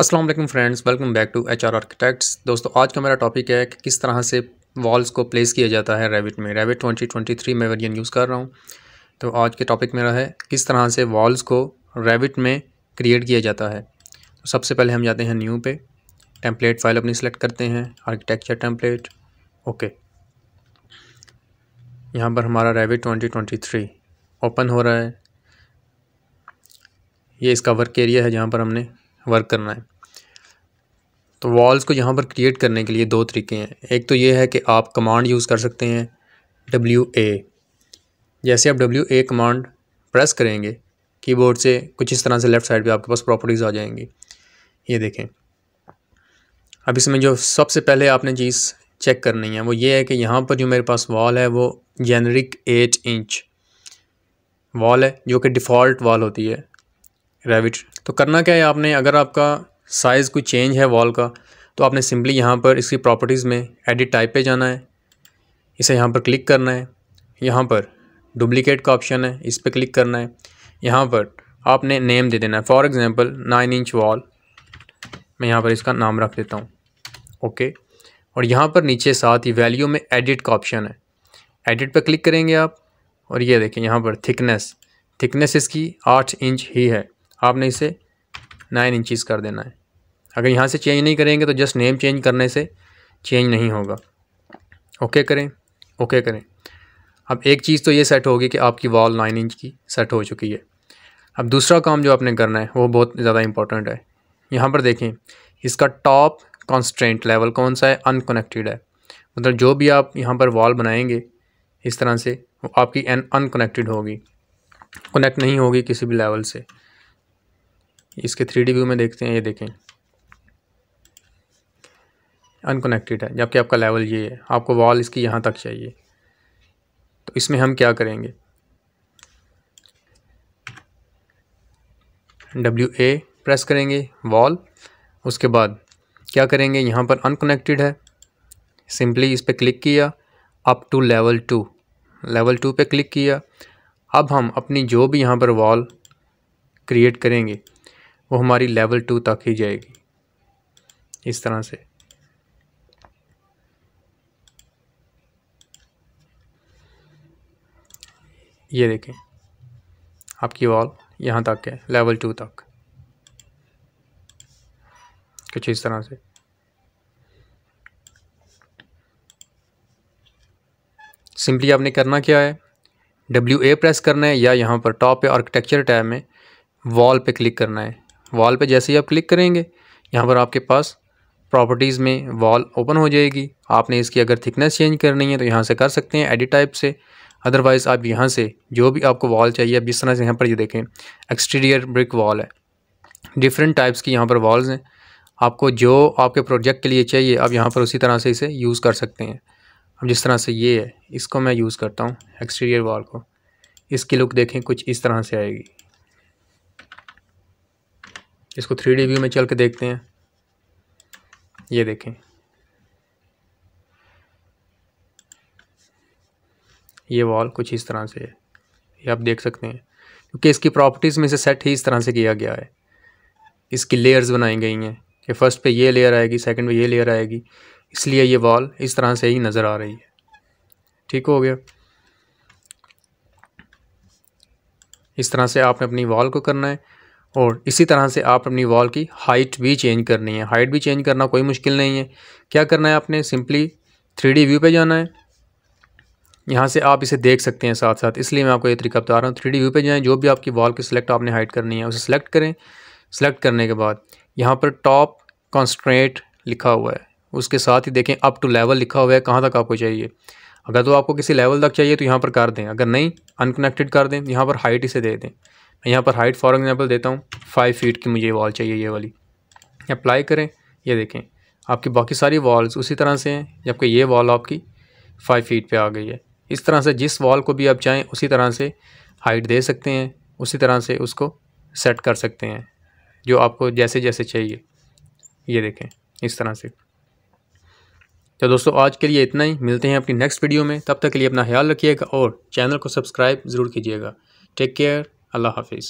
Aslam friends welcome back to H R architects दोस्तों आज का मेरा टॉपिक है कि किस तरह से वॉल्स को प्लेस किया जाता है रेविट में रेविट 2023 मैं वर्जन यूज़ कर रहा हूँ तो आज के टॉपिक मेरा है किस तरह से वॉल्स को रेविट में क्रिएट किया जाता है तो सबसे पहले हम जाते हैं न्यू पे टेम्पलेट फाइल अपनी सेलेक्ट करते हैं आर्किटेक्चर टेम्पलेट ओके यहाँ पर हमारा रेविट थ्री ओपन हो रहा है ये इसका वर्क एरिया है जहाँ पर हमने वर्क करना है तो वॉल्स को यहाँ पर क्रिएट करने के लिए दो तरीके हैं एक तो ये है कि आप कमांड यूज़ कर सकते हैं डब्ल्यू ए जैसे आप डब्ल्यू ए कमांड प्रेस करेंगे कीबोर्ड से कुछ इस तरह से लेफ़्ट साइड पे आपके पास प्रॉपर्टीज़ आ जाएंगी ये देखें अब इसमें जो सबसे पहले आपने चीज़ चेक करनी है वो ये है कि यहाँ पर जो मेरे पास वॉल है वो जेनरिक एट इंच वॉल है जो कि डिफ़ॉल्ट वॉल होती है रेविट तो करना क्या है आपने अगर आपका साइज़ कोई चेंज है वॉल का तो आपने सिंपली यहाँ पर इसकी प्रॉपर्टीज़ में एडिट टाइप पे जाना है इसे यहाँ पर क्लिक करना है यहाँ पर डुप्लिकेट का ऑप्शन है इस पर क्लिक करना है यहाँ पर आपने नेम दे देना है for example nine inch wall मैं यहाँ पर इसका नाम रख देता हूँ ओके और यहाँ पर नीचे साथ ही वैल्यू में एडिट का ऑप्शन है एडिट पर क्लिक करेंगे आप और ये यह देखें यहाँ पर थिकनेस थिकनेस इसकी आठ इंच ही है आपने इसे नाइन इंचज़ कर देना है अगर यहाँ से चेंज नहीं करेंगे तो जस्ट नेम चेंज करने से चेंज नहीं होगा ओके करें ओके करें अब एक चीज़ तो ये सेट होगी कि आपकी वॉल नाइन इंच की सेट हो चुकी है अब दूसरा काम जो आपने करना है वो बहुत ज़्यादा इंपॉर्टेंट है यहाँ पर देखें इसका टॉप कॉन्स्टेंट लेवल कौन सा है अनकनेक्टेड है मतलब जो भी आप यहाँ पर वॉल बनाएंगे इस तरह से वो आपकी एन अनकनेक्टेड होगी कनेक्ट नहीं होगी किसी भी लेवल से इसके थ्री डी व्यू में देखते हैं ये देखें अनकनेक्टेड है जबकि आपका लेवल ये है आपको वॉल इसकी यहाँ तक चाहिए तो इसमें हम क्या करेंगे डब्ल्यू ए प्रेस करेंगे वॉल उसके बाद क्या करेंगे यहाँ पर अनकनेक्टेड है सिंपली इस पर क्लिक किया up to level two level two पे क्लिक किया अब हम अपनी जो भी यहाँ पर वॉल क्रिएट करेंगे वो हमारी लेवल टू तक ही जाएगी इस तरह से ये देखें आपकी वॉल यहाँ तक है लेवल टू तक कुछ इस तरह से सिंपली आपने करना क्या है डब्ल्यू ए प्रेस करना है या यहाँ पर टॉप पे आर्किटेक्चर टैब में वॉल पे क्लिक करना है वॉल पे जैसे ही आप क्लिक करेंगे यहाँ पर आपके पास प्रॉपर्टीज़ में वॉल ओपन हो जाएगी आपने इसकी अगर थिकनेस चेंज करनी है तो यहाँ से कर सकते हैं एडिट टाइप से अदरवाइज़ आप यहाँ से जो भी आपको वॉल चाहिए अब जिस तरह से यहाँ पर ये यह देखें एक्सटीरियर ब्रिक वॉल है डिफरेंट टाइप्स की यहाँ पर वॉल्स हैं आपको जो आपके प्रोजेक्ट के लिए चाहिए आप यहाँ पर उसी तरह से इसे यूज़ कर सकते हैं अब जिस तरह से ये है इसको मैं यूज़ करता हूँ एक्सटीरियर वॉल को इसकी लुक देखें कुछ इस तरह से आएगी इसको थ्री डी व्यू में चल के देखते हैं ये देखें ये वॉल कुछ इस तरह से है ये आप देख सकते हैं क्योंकि इसकी प्रॉपर्टीज़ में से सेट ही इस तरह से किया गया है इसकी लेयर्स बनाई गई हैं कि फ़र्स्ट पे ये लेयर आएगी सेकंड पे ये लेयर आएगी इसलिए ये वॉल इस तरह से ही नज़र आ रही है ठीक हो गया इस तरह से आपने अपनी वॉल को करना है और इसी तरह से आप अपनी वॉल की हाइट भी चेंज करनी है हाइट भी चेंज करना कोई मुश्किल नहीं है क्या करना है आपने सिंपली थ्री व्यू पे जाना है यहाँ से आप इसे देख सकते हैं साथ साथ इसलिए मैं आपको ये तरीका बता रहा हूँ थ्री व्यू पे जाएँ जो भी आपकी वॉल की सिलेक्ट आपने हाइट करनी है उसे सिलेक्ट करें सिलेक्ट करने के बाद यहाँ पर टॉप कॉन्सट्रेट लिखा हुआ है उसके साथ ही देखें अप टू लेवल लिखा हुआ है कहाँ तक आपको चाहिए अगर तो आपको किसी लेवल तक चाहिए तो यहाँ पर कर दें अगर नहीं अनकनेक्टेड कर दें यहाँ पर हाइट इसे दे दें मैं यहाँ पर हाइट फॉर एग्ज़ाम्पल देता हूँ फाइव फीट की मुझे वॉल चाहिए ये वाली अप्लाई करें ये देखें आपकी बाकी सारी वॉल्स उसी तरह से हैं जबकि ये वॉल आपकी फाइव फीट पे आ गई है इस तरह से जिस वॉल को भी आप चाहें उसी तरह से हाइट दे सकते हैं उसी तरह से उसको सेट कर सकते हैं जो आपको जैसे जैसे चाहिए ये देखें इस तरह से तो दोस्तों आज के लिए इतना ही मिलते हैं अपनी नेक्स्ट वीडियो में तब तक के लिए अपना ख्याल रखिएगा और चैनल को सब्सक्राइब ज़रूर कीजिएगा टेक केयर আল্লাহ হাফিজ